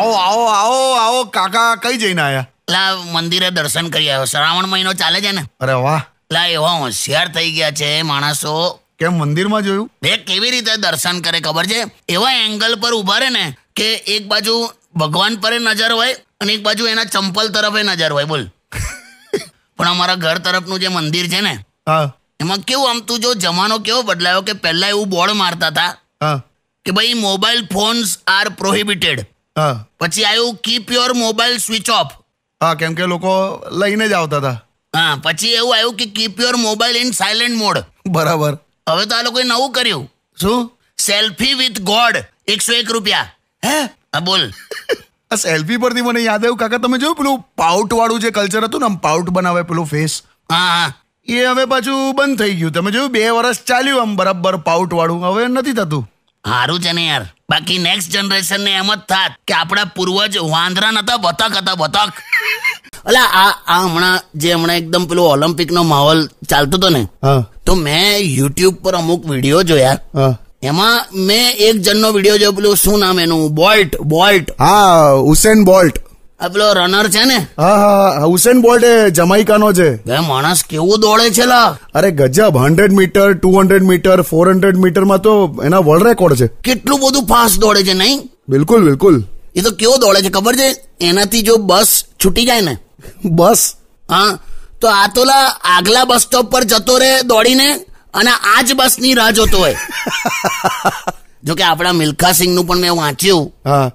આવો આવો આવો આવો કાકા કઈ જઈને આયા લા મંદિરે દર્શન કરી આવ્યો શ્રાવણ મહિનો ચાલે છે ને અરે વાહ લા એવા હોશિયાર થઈ ગયા છે માણસો કેમ મંદિરમાં જોયું બે કેવી રીતે દર્શન કરે ખબર છે એવા એંગલ પર ઉભા રહે ને કે એક બાજુ ભગવાન પર નજર હોય અને એક બાજુ એના ચંપલ તરફે નજર હોય બોલ પણ અમારા ઘર તરફનું જે મંદિર છે ને હા એમાં કેવું આમ તું જો જમાનો કેવો બદલાયો કે પહેલા એવું બોર્ડ મારતા હતા કે ભાઈ મોબાઈલ ફોન્સ આર પ્રોહિબિટેડ હા પછી આવ્યું keep your mobile switch off હા કેમ કે લોકો લઈને જ આવતા હતા હા પછી એવું આવ્યું કે keep your mobile in silent mode બરાબર હવે તો આ લોકોએ નવું કર્યું શું સેલ્ફી વિથ ગોડ એકસો એક રૂપિયા હે હા બોલ આ સેલ્ફી પરથી મને યાદ આવ્યું કાકા તમે જોયું પેલું પાઉટ વાળું જે કલ્ચર હતું ને આમ પાઉટ બનાવે પેલું ફેસ હા એ હવે પાછું બંધ થઈ ગયું તમે જોયું બે વર્ષ ચાલ્યું આમ બરાબર પાઉટ વાળું હવે નથી થતું સારું છે ને યાર બાકી નેક્સ્ટ જનરેશન ને એમ જ થાત કે આપણા પૂર્વજ વાંદરા નતા બતક હતા બતક અલા આ આ હમણાં જે હમણાં એકદમ પેલું ઓલિમ્પિકનો માહોલ ચાલતો હતો ને તો મેં યુટ્યુબ પર અમુક વિડીયો જોયા એમાં મેં એક જણનો વિડીયો જોયો પેલું શું નામ એનું બોલ્ટ બોલ્ટ હા હુસેન બોલ્ટ પેલો રનર છે ને હા હા હુસેન બોલ્ટ જમાઈકાનો છે બે માણસ કેવું દોડે છે લા અરે ગજબ hundred metre two hundred metre four hundred metre માં તો એના વર્લ્ડ રેકોર્ડ છે કેટલું બધું ફાસ્ટ દોડે છે નહીં બિલકુલ બિલકુલ એ તો કેવો દોડે છે ખબર છે એનાથી જો બસ છૂટી જાય ને બસ હા તો આ તો લા આગલા બસ સ્ટોપ પર જતો રહે દોડીને અને આ જ બસની રાહ જોતો હોય જોકે આપણા મિલ્ખા સિંહનું પણ મેં વાંચ્યું હા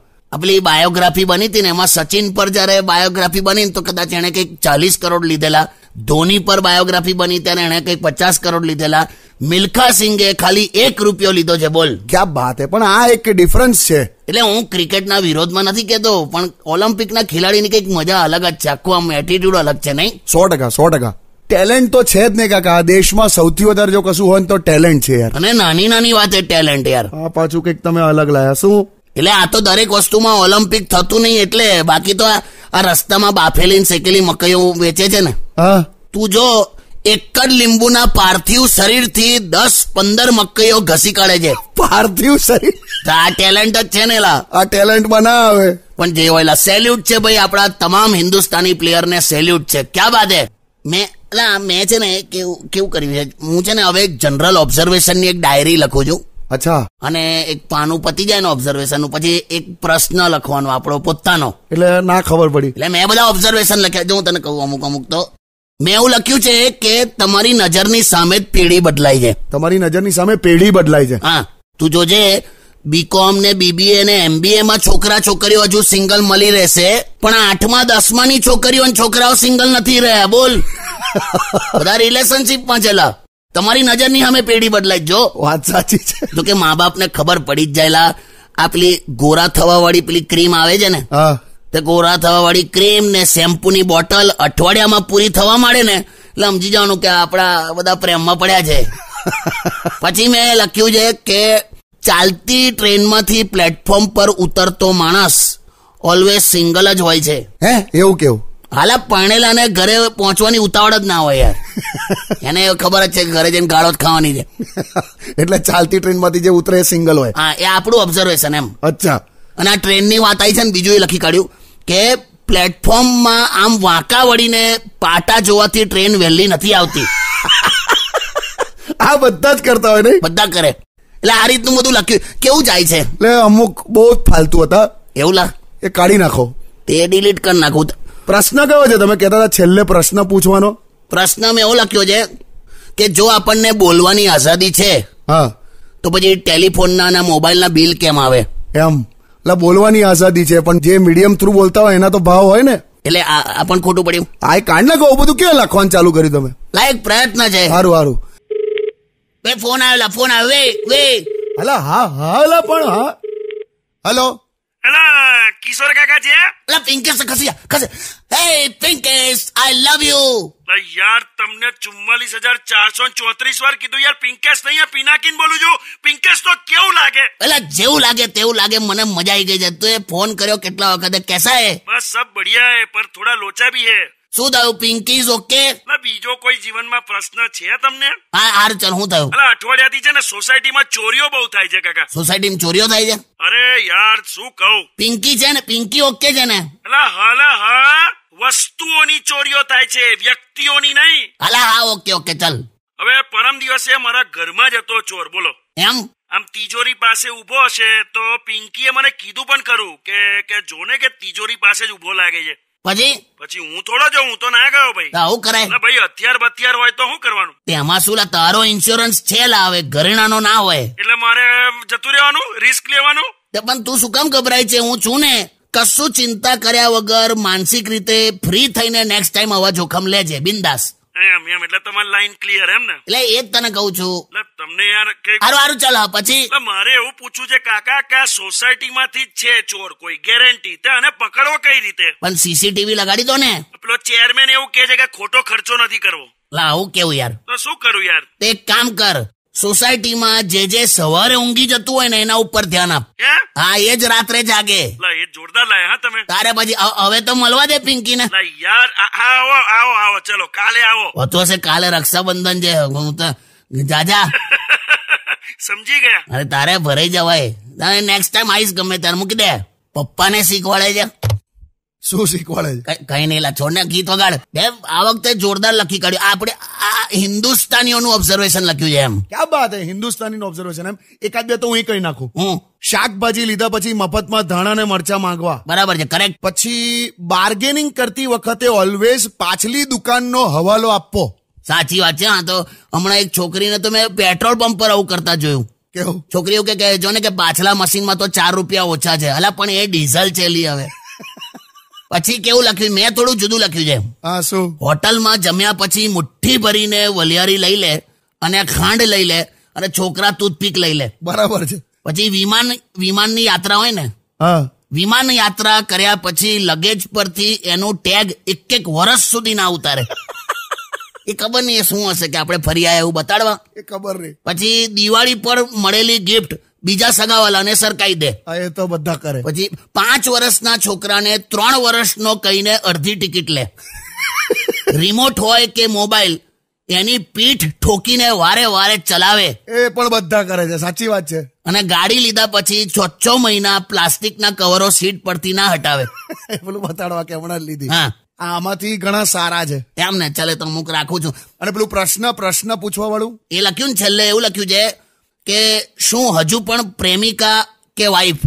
પેલી બાયોગ્રાફી બની હતી ને એમાં સચિન પર જ્યારે બાયોગ્રાફી બની તો કદાચ એણે કંઈક ચાલીસ કરોડ લીધેલા ધોની પર બાયોગ્રાફી બની ત્યારે એણે કંઈક પચાસ કરોડ લીધેલા મિલ્ખા સિંઘે ખાલી એક રૂપિયો લીધો છે બોલ ક્યાં વાત હે પણ આ એક ડિફરન્સ છે એટલે હું ક્રિકેટના વિરોધમાં નથી કહેતો પણ ઓલિમ્પિકના ખેલાડીની કંઈક મજા અલગ જ છે આખું આમ એટીટ્યુડ અલગ છે નહીં સો ટકા સો ટકા ટેલેન્ટ તો છે જ ને કાકા દેશમાં સૌથી વધારે જો કશું હોય તો ટેલેન્ટ છે યાર અને નાની નાની વાત એ ટેલેન્ટ યાર આ પાછું કઈક તમે અલગ લાયા શું એટલે આ તો દરેક વસ્તુમાં ઓલિમ્પિક થતું નહીં એટલે બાકી તો આ રસ્તામાં બાફેલી શેકેલી મકઈઓ વેચે છે ને તું જો એક જ લીંબુના પાર્થિવ શરીરથી દસ પંદર મકઈઓ ઘસી કાઢે છે પાર્થિવ શરીર આ ટેલેન્ટ જ છે ને લા આ ટેલેન્ટ બનાવે પણ જે હોય સેલ્યુટ છે ભાઈ આપણા તમામ હિન્દુસ્તાની પ્લેયર ને સેલ્યુટ છે ક્યાં બાદ હે મેં મેં છે ને કેવું કેવું કર્યું છે હું છે ને હવે જનરલ ઓબ્ઝર્વેશન ની એક ડાયરી લખું છું અચ્છા અને એક પાનું પતી જાય ને ઓબ્ઝર્વેશન પછી એક પ્રશ્ન લખવાનો આપણો પોતાનો એટલે ના ખબર પડી એટલે મેં બધા ઓબ્ઝર્વેશન લખ્યા જો હું તને કહું અમુક અમુક તો મેં એવું લખ્યું છે કે તમારી નજરની સામે જ પેઢી બદલાય છે તમારી નજરની સામે પેઢી બદલાય છે હા તું જોજે બીકોમ ને બીબીએ ને એમબીએ માં છોકરા છોકરીઓ હજુ સિંગલ મળી રહેશે પણ આઠમા દસમા ની છોકરીઓ છોકરાઓ સિંગલ નથી રહ્યા બોલ બધા રિલેશનશીપમાં છેલ્લા તમારી નજર નજરની અમે પેઢી બદલાઈ જો વાત સાચી છે તો કે મા બાપને ખબર પડી જ જાયેલા આ પેલી ગોરા થવા વાળી પેલી ક્રીમ આવે છે ને તે ગોરા થવા વાળી ક્રીમ ને શેમ્પુ ની બોટલ અઠવાડિયામાં પૂરી થવા માંડે ને એટલે સમજી જવાનું કે આપણા બધા પ્રેમમાં પડ્યા છે પછી મેં લખ્યું છે કે ચાલતી ટ્રેનમાંથી પ્લેટફોર્મ પર ઉતરતો માણસ ઓલવેઝ સિંગલ જ હોય છે હે એવું કેવું હાલા ને ઘરે પહોંચવાની ઉતાવળ જ ના હોય યાર એને ખબર જ છે કે ઘરે જઈને ગાળો જ ખાવાની છે એટલે ચાલતી ટ્રેનમાંથી જે ઉતરે સિંગલ હોય હા એ આપણું ઓબ્ઝર્વેશન એમ અચ્છા અને આ ટ્રેનની વાત આવી છે ને બીજું એ લખી કાઢ્યું કે પ્લેટફોર્મમાં આમ વાંકા વળીને પાટા જોવાથી ટ્રેન વહેલી નથી આવતી આ બધા જ કરતા હોય ને બધા કરે એટલે આ રીતનું બધું લખ્યું કેવું જાય છે એટલે અમુક બહુ ફાલતુ હતા એવું લા એ કાઢી નાખો તે ડિલીટ કરી નાખું પ્રશ્ન કયો છે તમે કહેતા હતા છેલ્લે પ્રશ્ન પૂછવાનો પ્રશ્ન મેં એવો લખ્યો છે કે જો આપણને બોલવાની આઝાદી છે હા તો પછી ટેલિફોનના અને મોબાઈલના બિલ કેમ આવે એમ એટલે બોલવાની આઝાદી છે પણ જે મીડિયમ થ્રુ બોલતા હોય એના તો ભાવ હોય ને એટલે આ પણ ખોટું પડ્યું આ કાંડ ના કહું બધું કેવું લખવાનું ચાલુ કર્યું તમે લાયક પ્રયત્ન છે સારું સારું બે ફોન આવેલા ફોન આવે વે વે હલા હા હા હલા પણ હા હલો હલા કિશોર કાકા છે એટલે પિંકેશ ખસી ખસે હે પિંકેશ આઈ લવ યુ યાર તમને ચુમ્માલીસ હજાર ચારસો ચોત્રીસ વાર કીધું યાર પિંકેશ નહીં પિનાકીન બોલું છું પિંકેશ તો કેવું લાગે એટલે જેવું લાગે તેવું લાગે મને મજા આવી ગઈ છે તું ફોન કર્યો કેટલા વખતે કેસા હે બસ સબ બઢિયા હે પર થોડા લોચા ભી હે શું થયું પિંકીઝ ઓકે બીજો કોઈ જીવનમાં પ્રશ્ન છે તમને હા આર્ચન શું થયું અલા અઠવાડિયાથી છે ને સોસાયટીમાં ચોરીઓ બહુ થાય છે કાકા સોસાયટીમાં ચોરીઓ થાય છે અરે યાર શું કહું પિંકી છે ને પિંકી ઓકે છે ને અલા હાલા હા વસ્તુઓની ચોરીઓ થાય છે વ્યક્તિઓની નહીં અલા હા ઓકે ઓકે ચાલ હવે પરમ દિવસે મારા ઘરમાં હતો ચોર બોલો એમ આમ તિજોરી પાસે ઉભો હશે તો પિંકીએ મને કીધું પણ કરું કે કે જોને કે તિજોરી પાસે જ ઉભો લાગે છે પછી પછી હું થોડો જો હું તો ના ગયો ભાઈ આવું કરાય ભાઈ હથિયાર બથિયાર હોય તો શું કરવાનું તેમાં શું લા તારો ઇન્સ્યોરન્સ છે લાવે ઘરેણાનો ના હોય એટલે મારે જતું રહેવાનું રિસ્ક લેવાનું પણ તું શું કામ ગભરાય છે હું છું ને કશું ચિંતા કર્યા વગર માનસિક રીતે ફ્રી થઈને નેક્સ્ટ ટાઈમ આવા જોખમ લેજે બિંદાસ એમ એમ એટલે તમારી લાઈન ક્લિયર એમ ને એટલે એ જ તને કહું છું એટલે તમને યાર હારું હારું ચાલ પછી મારે એવું પૂછવું છે કાકા કે માંથી છે ચોર કોઈ ગેરંટી તે અને પકડવો કઈ રીતે પણ સીસીટીવી લગાડી દો ને પેલો ચેરમેન એવું કે છે કે ખોટો ખર્ચો નથી કરવો લા હું કેવું યાર તો શું કરું યાર તે એક કામ કર સોસાયટીમાં જે જે સવારે ઊંઘી જતું હોય ને એના ઉપર ધ્યાન આપ હા એ જ રાત્રે જાગે એ જોરદાર લાયા હા તમે તારે પછી હવે તો મળવા દે પિંકી ને યાર આવો આવો આવો ચલો કાલે આવો હોતો હશે કાલે રક્ષાબંધન છે હું તો જાજા સમજી ગયા અરે તારે ભરાઈ જવાય નેક્સ્ટ ટાઈમ આઈસ ગમે ત્યારે મૂકી દે પપ્પાને શીખવાડે છે શું શીખવાડે કઈ નહીં લા છોડ ને ગીત વગાડ બે આ વખતે જોરદાર લખી કાઢ્યું આપણે આ હિન્દુસ્તાનીઓનું ઓબ્ઝર્વેશન લખ્યું છે એમ ક્યાં વાત હે હિન્દુસ્તાનીનું ઓબ્ઝર્વેશન એમ એકાદ બે તો હું કહી નાખું હું શાકભાજી લીધા પછી મફતમાં ધાણા ને મરચા માંગવા બરાબર છે કરેક્ટ પછી બાર્ગેનિંગ કરતી વખતે ઓલવેઝ પાછલી દુકાનનો હવાલો આપવો સાચી વાત છે હા તો હમણાં એક છોકરીને તો મેં પેટ્રોલ પંપ પર આવું કરતા જોયું કેવું છોકરીઓ કે કહે જો ને કે પાછલા મશીનમાં તો ચાર રૂપિયા ઓછા છે અલા પણ એ ડીઝલ છે લી હવે પછી કેવું લખ્યું મેં થોડું જુદું લખ્યું છે હોટલમાં જમ્યા પછી મુઠ્ઠી ભરીને વલિયારી લઈ લે અને ખાંડ લઈ લે અને છોકરા ટૂથપીક લઈ લે બરાબર છે પછી વિમાન વિમાનની યાત્રા હોય ને વિમાન યાત્રા કર્યા પછી લગેજ પરથી એનું ટેગ એક એક વર્ષ સુધી ના ઉતારે એ ખબર નહીં શું હશે કે આપણે ફરી આવ્યા એવું બતાડવા એ ખબર નહીં પછી દિવાળી પર મળેલી ગિફ્ટ બીજા સગાવાલાને સરકાઈ દે એ તો બધા કરે પછી પાંચ વર્ષના છોકરાને ત્રણ વર્ષનો કહીને અડધી ટિકિટ લે રિમોટ હોય કે મોબાઈલ એની પીઠ ઠોકીને વારે વારે ચલાવે એ પણ બધા કરે છે સાચી વાત છે અને ગાડી લીધા પછી છ છ મહિના પ્લાસ્ટિકના કવરો સીટ પરથી ના હટાવે પેલું બતાડવા કે હમણાં લીધી હા આમાંથી ઘણા સારા છે એમ ને ચાલે તો અમુક રાખું છું અને પેલું પ્રશ્ન પ્રશ્ન પૂછવા વાળું એ લખ્યું ને છેલ્લે એવું લખ્યું છે કે શું હજુ પણ પ્રેમિકા કે વાઈફ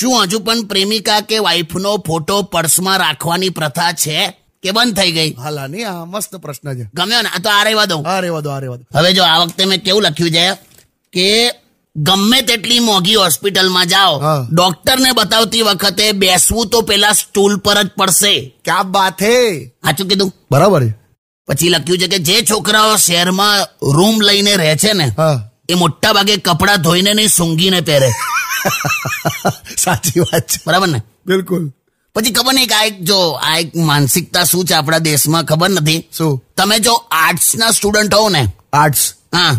શું હજુ પણ પ્રેમિકા કે વાઈફનો ફોટો પર્સમાં રાખવાની પ્રથા છે કે બંધ થઈ ગઈ હાલા નહીં આ મસ્ત પ્રશ્ન છે ગમ્યો ને તો આ રેવા દઉં આ રેવા દો આ રેવા દો હવે જો આ વખતે મેં કેવું લખ્યું છે કે ગમે તેટલી મોંઘી હોસ્પિટલમાં જાઓ ડોક્ટરને બતાવતી વખતે બેસવું તો પેલા સ્ટૂલ પર જ પડશે ક્યાં બાત હે સાચું કીધું બરાબર પછી લખ્યું છે કે જે છોકરાઓ શહેરમાં રૂમ લઈને રહે છે ને એ મોટા ભાગે કપડાં ધોઈને નહીં સૂંઘીને પહેરે સાચી વાત છે બરાબર ને બિલકુલ પછી ખબર નહીં કે આ એક જો આ એક માનસિકતા શું છે આપણા દેશમાં ખબર નથી શું તમે જો આર્ટ્સ ના સ્ટુડન્ટ હો ને આર્ટ્સ હા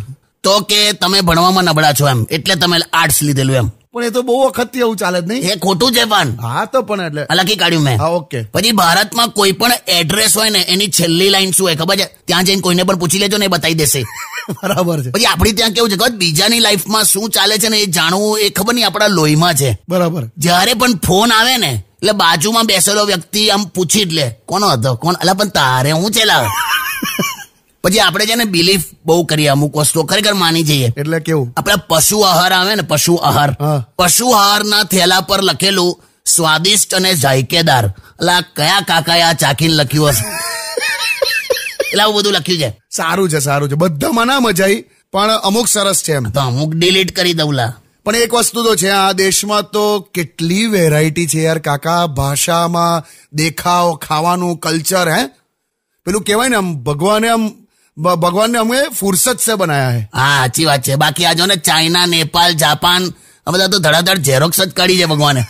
તો કે તમે ભણવામાં નબળા છો એમ એટલે તમે આર્ટ્સ લીધેલું એમ પણ એ તો બહુ વખત એવું ચાલે નહીં એ ખોટું છે પણ હા તો પણ એટલે આ લખી કાઢ્યું મેં ઓકે પછી ભારતમાં કોઈ પણ એડ્રેસ હોય ને એની છેલ્લી લાઈન શું હોય ખબર છે ત્યાં જઈને કોઈને પણ પૂછી લેજો ને એ બતાવી દેશે બરાબર છે પછી આપણી ત્યાં કેવું છે ખબર બીજાની લાઈફમાં શું ચાલે છે ને એ જાણવું એ ખબર નહીં આપણા લોહીમાં છે બરાબર જ્યારે પણ ફોન આવે ને એટલે બાજુમાં બેસેલો વ્યક્તિ આમ પૂછી જ લે કોનો હતો કોણ એટલે પણ તારે હું છે પછી આપણે છે ને બિલીફ બહુ કરીએ અમુક વસ્તુ ખરેખર માની જઈએ એટલે કેવું આપણે પશુ આહાર આવે ને પશુ આહાર પશુ આહારના થેલા પર લખેલું સ્વાદિષ્ટ અને જાયકેદાર એટલે કયા કાકાએ આ ચાકીને લખ્યું હશે એટલે આવું બધું લખ્યું છે સારું છે સારું છે બધામાં ના મજાઈ પણ અમુક સરસ છે એમ તો અમુક ડિલીટ કરી દઉં લા પણ એક વસ્તુ તો છે આ દેશમાં તો કેટલી વેરાયટી છે યાર કાકા ભાષામાં દેખાવ ખાવાનું કલ્ચર હે પેલું કહેવાય ને આમ ભગવાને આમ ભગવાન ને અમે ફુરસત સે બનાયા હે હા સાચી વાત છે બાકી આ જો ને ચાઇના નેપાલ જાપાન આ બધા તો ધડાધડ ઝેરોક્ષ જ કાઢી છે ભગવાને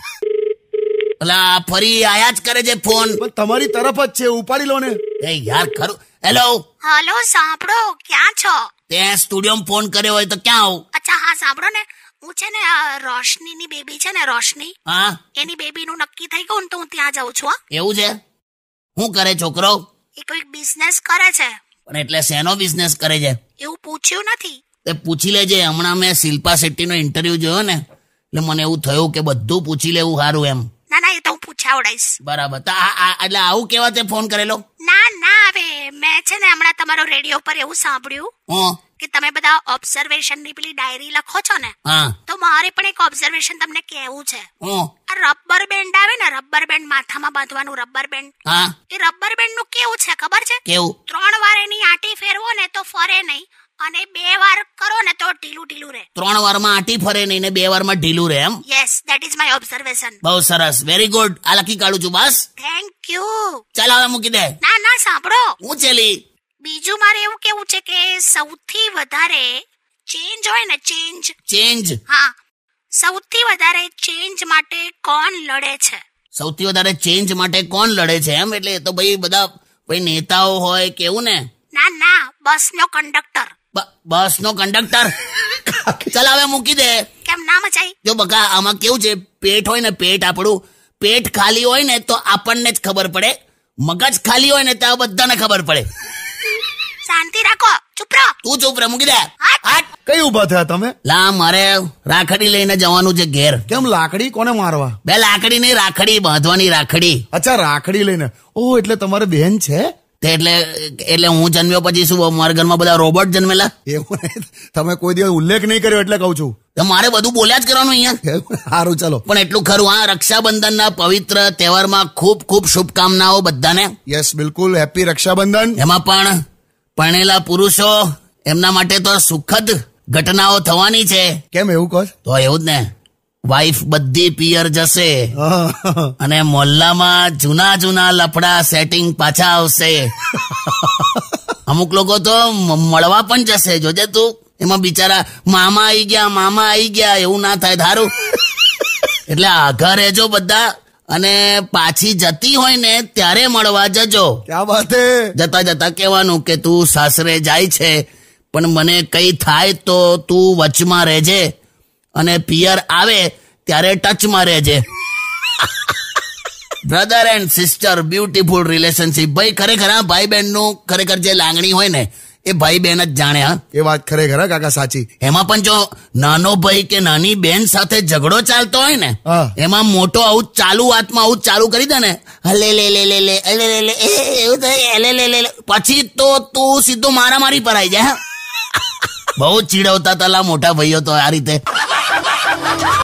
અલા ફરી આયા જ કરે છે ફોન તમારી તરફ જ છે ઉપાડી લો ને એ યાર ખરું હેલો હેલો સાંભળો ક્યાં છો તે સ્ટુડિયો ફોન કર્યો હોય તો ક્યાં આવું અચ્છા હા સાંભળો ને હું છે ને રોશની ની બેબી છે ને રોશની હા એની બેબી નું નક્કી થઈ ગયું તો હું ત્યાં જાઉં છું એવું છે હું કરે છોકરો એ કોઈ બિઝનેસ કરે છે પણ એટલે શેનો બિઝનેસ કરે છે એવું પૂછ્યું નથી તે પૂછી લેજે હમણાં મેં શિલ્પા શેટ્ટી નો ઇન્ટરવ્યુ જોયો ને એટલે મને એવું થયું કે બધું પૂછી લેવું સારું એમ ના ના એ તો હું પૂછાવડાઈશ બરાબર તો એટલે આવું કેવા તે ફોન કરેલો ના મેં છે ને હમણાં તમારો રેડિયો પર એવું સાંભળ્યું કે તમે બધા ઓબ્ઝર્વેશન ની પેલી ડાયરી લખો છો ને તો મારે પણ એક ઓબ્ઝર્વેશન તમને કેવું છે આ રબર બેન્ડ આવે ને રબર બેન્ડ માથામાં બાંધવાનું રબર બેન્ડ એ રબર બેન્ડ નું કેવું છે ખબર છે ત્રણ વાર એની આટી ફેરવો ને તો ફરે નહીં અને બે વાર કરો ને તો ઢીલું ઢીલું રહે ત્રણ વારમાં આટી ફરે નહીં ને બે વારમાં ઢીલું રહે એમ yes that is my observation બહુ સરસ વેરી ગુડ આ લખી કાઢું છું બસ થેન્ક યુ ચાલ હવે મૂકી દે ના ના સાંભળો હું ચેલી બીજું મારે એવું કેવું છે કે સૌથી વધારે ચેન્જ હોય ને ચેન્જ ચેન્જ હા સૌથી વધારે ચેન્જ માટે કોણ લડે છે સૌથી વધારે ચેન્જ માટે કોણ લડે છે એમ એટલે તો ભાઈ બધા ભાઈ નેતાઓ હોય કેવું ને ના ના બસ બસનો કંડક્ટર બસ નો કંડક્ટર ચાલ હવે મૂકી દે કેમ ના મચાઈ જો બકા આમાં કેવું છે પેટ હોય ને પેટ આપણું પેટ ખાલી હોય ને તો આપણને જ ખબર પડે મગજ ખાલી હોય ને તો બધાને ખબર પડે શાંતિ રાખો ચૂપ રહો તું ચૂપ રહે મૂકી દે હટ કઈ ઉભા થયા તમે લા મારે રાખડી લઈને જવાનું છે ઘેર કેમ લાકડી કોને મારવા બે લાકડી નહીં રાખડી બાંધવાની રાખડી અચ્છા રાખડી લઈને ઓ એટલે તમારે બહેન છે એટલે એટલે હું જન્મ્યો પછી શું મારા ઘરમાં બધા રોબોટ જન્મેલા એવું તમે કોઈ દિવસ ઉલ્લેખ નહીં કર્યો એટલે કહું છું મારે બધું બોલ્યા જ કરવાનું અહીંયા સારું ચલો પણ એટલું ખરું આ રક્ષાબંધનના પવિત્ર તહેવારમાં ખૂબ ખૂબ શુભકામનાઓ બધાને યસ બિલકુલ હેપી રક્ષાબંધન એમાં પણ પરણેલા પુરુષો એમના માટે તો સુખદ ઘટનાઓ થવાની છે કેમ એવું કહો તો એવું જ ને વાઈફ બધી પિયર જશે અને મોહલ્લામાં જૂના જૂના લફડા સેટિંગ પાછા આવશે અમુક લોકો તો મળવા પણ જશે જોજે તું એમાં બિચારા મામા આવી ગયા મામા આવી ગયા એવું ના થાય ધારું એટલે આઘા રહેજો બધા અને પાછી જતી હોય ને ત્યારે મળવા જજો જતા જતા કેવાનું કે તું સાસરે જાય છે પણ મને કઈ થાય તો તું વચમાં રહેજે અને પિયર આવે ત્યારે ટચ ટચમાં છે brother and sister beautiful relationship ભાઈ ખરેખર આ ભાઈ નું ખરેખર જે લાગણી હોય ને એ ભાઈ બહેન જ જાણે હા એ વાત ખરેખર કાકા સાચી એમાં પણ જો નાનો ભાઈ કે નાની બેન સાથે ઝઘડો ચાલતો હોય ને એમાં મોટો આવું ચાલુ વાતમાં આવું ચાલુ કરી દે ને હલે લે લે લે લે લે લે એવું થાય લે લે લે પછી તો તું સીધો મારી પર આવી જાય બહુ ચીડવતા તલા મોટા ભાઈઓ તો આ રીતે